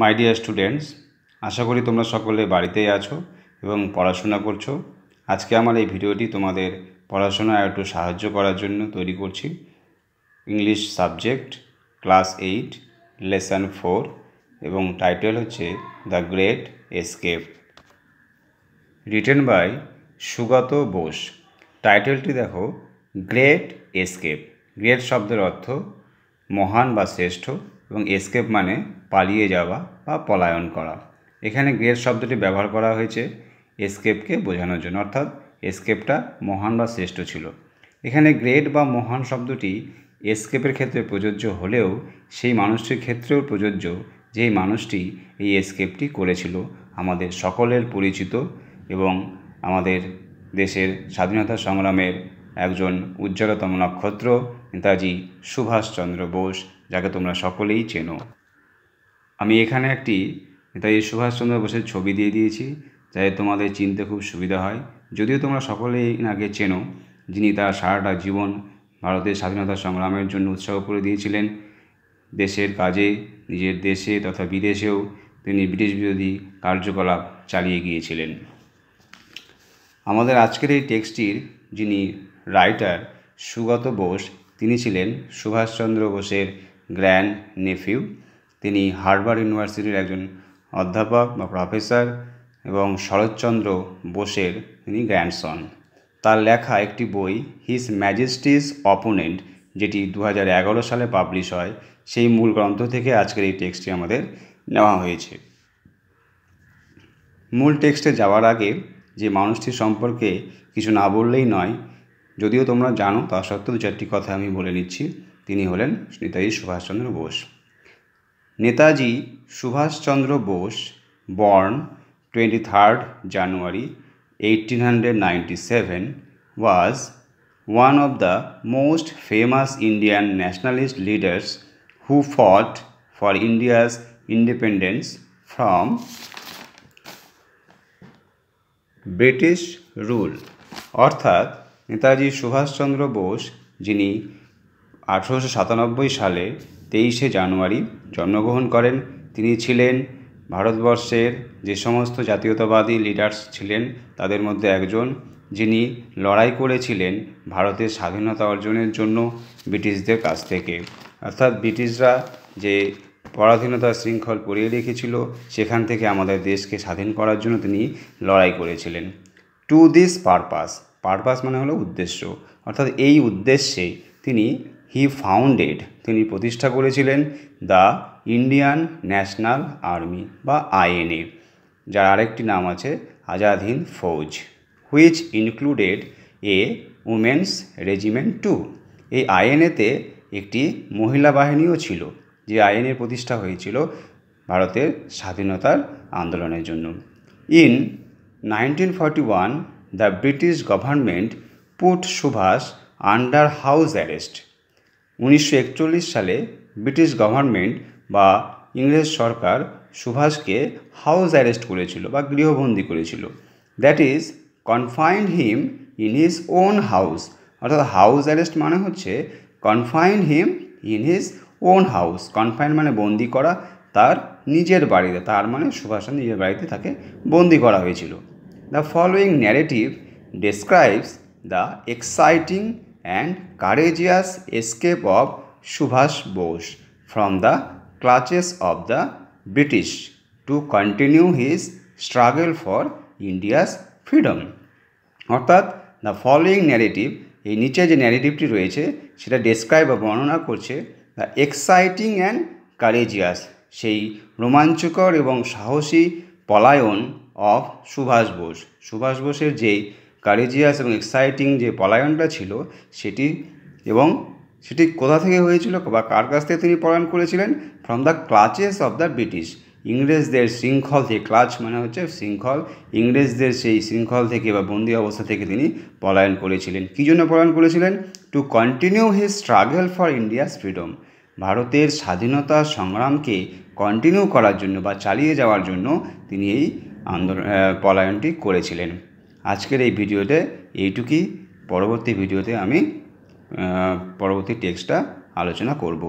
my dear students আশা করি তোমরা সকলে বাড়িতেই আছো এবং পড়াশোনা করছো আজকে আমার এই ভিডিওটি তোমাদের পড়াশোনায় একটু সাহায্য করার জন্য তৈরি করছি English subject class eight lesson four এবং টাইটেল হচ্ছে the great escape written by Sugata Bose টাইটেলটি দেখো গ্রেট এসকেপ গ্রেট শব্দের অর্থ মহান বা শ্রেষ্ঠ এবং এসকেপ মানে পালিয়ে যাওয়া বা পলায়ন করা এখানে গ্রেট শব্দটি ব্যবহার করা হয়েছে এসকেপকে বোঝানোর জন্য অর্থাৎ এসকেপটা মহান বা শ্রেষ্ঠ ছিল এখানে গ্রেট বা মহান শব্দটি এসকেপের ক্ষেত্রে প্রযোজ্য হলেও সেই মানুষটির ক্ষেত্রেও প্রযোজ্য যেই মানুষটি এই এসকেপটি করেছিল আমাদের সকলের পরিচিত এবং আমাদের দেশের স্বাধীনতা সংগ্রামের একজন উজ্জ্বলতম নক্ষত্র নেতাজি সুভাষচন্দ্র বোস যাকে তোমরা সকলেই চেনো আমি এখানে একটি নেতাজি সুভাষচন্দ্র বোসের ছবি দিয়ে দিয়েছি যাতে তোমাদের চিনতে খুব সুবিধা হয় যদিও তোমরা সকলেই নাকে চেনো যিনি তার সারাটা জীবন ভারতের স্বাধীনতা সংগ্রামের জন্য উৎসাহ করে দিয়েছিলেন দেশের কাজে নিজের দেশে তথা বিদেশেও তিনি ব্রিটিশ বিরোধী কার্যকলাপ চালিয়ে গিয়েছিলেন আমাদের আজকের এই টেক্সটির যিনি রাইটার সুগত বোস তিনি ছিলেন সুভাষচন্দ্র বোসের গ্র্যান্ড নেফিউ তিনি হার্ভার্ড ইউনিভার্সিটির একজন অধ্যাপক বা প্রফেসর এবং শরৎচন্দ্র বোসের তিনি গ্র্যান্ডসন তার লেখা একটি বই হিস ম্যাজিস্টিস অপোনেন্ট যেটি দু সালে পাবলিশ হয় সেই মূল গ্রন্থ থেকে আজকের এই টেক্সটটি আমাদের নেওয়া হয়েছে মূল টেক্সটে যাওয়ার আগে যে মানুষটি সম্পর্কে কিছু না বললেই নয় যদিও তোমরা জানো তা সত্ত্বেও দু চারটি কথা আমি বলে নিচ্ছি তিনি হলেন Netaji Subhas Chandra Bose Netaji Subhas Chandra Bose born twenty third January eighteen hundred ninety seven was one of the most famous Indian nationalist leaders who fought for India's independence from British rule অর্থাৎ নেতাজি সুভাষচন্দ্র বোস যিনি আঠেরোশো সাতানব্বই সালে তেইশে জানুয়ারি জন্মগ্রহণ করেন তিনি ছিলেন ভারতবর্ষের যে সমস্ত জাতীয়তাবাদী লিডার্স ছিলেন তাদের মধ্যে একজন যিনি লড়াই করেছিলেন ভারতের স্বাধীনতা অর্জনের জন্য ব্রিটিশদের কাছ থেকে অর্থাৎ ব্রিটিশরা যে পরাধীনতার শৃঙ্খল পরিয়ে রেখেছিল সেখান থেকে আমাদের দেশকে স্বাধীন করার জন্য তিনি লড়াই করেছিলেন টু দিস পারপাস পারপাস মানে হলো উদ্দেশ্য অর্থাৎ এই উদ্দেশ্যে তিনি হি ফাউন্ডেড তিনি প্রতিষ্ঠা করেছিলেন দ্য ইন্ডিয়ান ন্যাশনাল আর্মি বা আইএনএ যার আরেকটি নাম আছে Azad Hind Fauj which included a women's regiment too এই আইএনএতে একটি মহিলা বাহিনীও ছিল যে আইএনএ প্রতিষ্ঠা হয়েছিল ভারতের স্বাধীনতার আন্দোলনের জন্য in nineteen forty one the British government put Subhas under house arrest উনিশশো সালে ব্রিটিশ গভর্নমেন্ট বা ইংরেজ সরকার সুভাষকে হাউস অ্যারেস্ট করেছিল বা গৃহবন্দী করেছিল that is confined him in his own house অর্থাৎ হাউস অ্যারেস্ট মানে হচ্ছে confined him in his own house confine মানে বন্দি করা তার নিজের বাড়িতে তার মানে সুভাষ নিজের বাড়িতে তাকে বন্দি করা হয়েছিল the following narrative describes the exciting and courageous escape of Subhas Bose from the clutches of the British to continue his struggle for India's freedom অর্থাৎ দ্য ফলোয়িং ন্যারেটিভ এই নিচে যে ন্যারেটিভটি রয়েছে সেটা ডেসক্রাইব বা বর্ণনা করছে দ্য এক্সাইটিং অ্যান্ড কারেজিয়াস সেই রোমাঞ্চকর এবং সাহসী পলায়ন অফ সুভাষ বোস সুভাষ বোসের যেই কারেজিয়াস এবং এক্সাইটিং যে পলায়নটা ছিল সেটি এবং সেটি কোথা থেকে হয়েছিল বা কার কাছ থেকে তিনি পলায়ন করেছিলেন from the clutches of the British ইংরেজদের শৃঙ্খল থেকে ক্লাচ মানে হচ্ছে শৃঙ্খল ইংরেজদের সেই শৃঙ্খল থেকে বা বন্দি অবস্থা থেকে তিনি পলায়ন করেছিলেন কী জন্য পলায়ন করেছিলেন to continue his struggle for India's freedom ভারতের স্বাধীনতা সংগ্রামকে কন্টিনিউ করার জন্য বা চালিয়ে যাওয়ার জন্য তিনি এই আন্দোলন পলায়নটি করেছিলেন আজকের এই ভিডিওতে এইটুকুই পরবর্তী ভিডিওতে আমি পরবর্তী টেক্সটটা আলোচনা করব